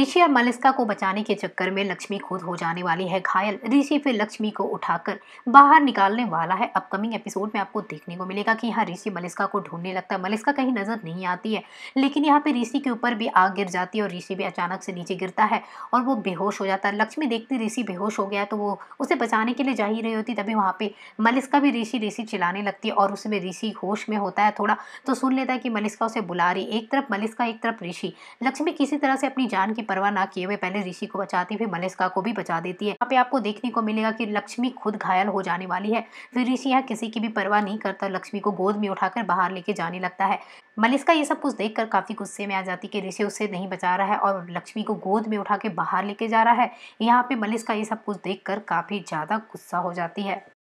ऋषि और मलिस्का को बचाने के चक्कर में लक्ष्मी खुद हो जाने वाली है घायल ऋषि फिर लक्ष्मी को उठाकर बाहर निकालने वाला है अपकमिंग एपिसोड में आपको देखने को मिलेगा कि यहाँ ऋषि मलिस्का को ढूंढने लगता है मलिस्का कहीं नजर नहीं आती है लेकिन यहाँ पे ऋषि के ऊपर भी आग गिर जाती है और ऋषि भी अचानक से नीचे गिरता है और वो बेहोश हो जाता है लक्ष्मी देखती ऋषि बेहोश हो गया तो वो उसे बचाने के लिए जा ही रही होती तभी वहाँ पे मलिस्का भी ऋषि ऋषि चिल्लाने लगती है और उसमें ऋषि होश में होता है थोड़ा तो सुन लेता है कि मलिस्का उसे बुला रही एक तरफ मलिस्का एक तरफ ऋषि लक्ष्मी किसी तरह से अपनी जान की परवाह ना किए हुए पहले ऋषि को बचाती फिर मलिस्का को भी बचा देती है यहाँ पे आपको देखने को मिलेगा कि लक्ष्मी खुद घायल हो जाने वाली है फिर ऋषि यहाँ किसी की भी परवाह नहीं करता लक्ष्मी को गोद में उठाकर बाहर लेके जाने लगता है मलिस्का ये सब कुछ देखकर काफ़ी गुस्से में आ जाती कि ऋषि उसे नहीं बचा रहा है और लक्ष्मी को गोद में उठा के बाहर लेके जा रहा है यहाँ पे मलिस्का ये सब कुछ देखकर काफ़ी ज़्यादा गुस्सा हो जाती है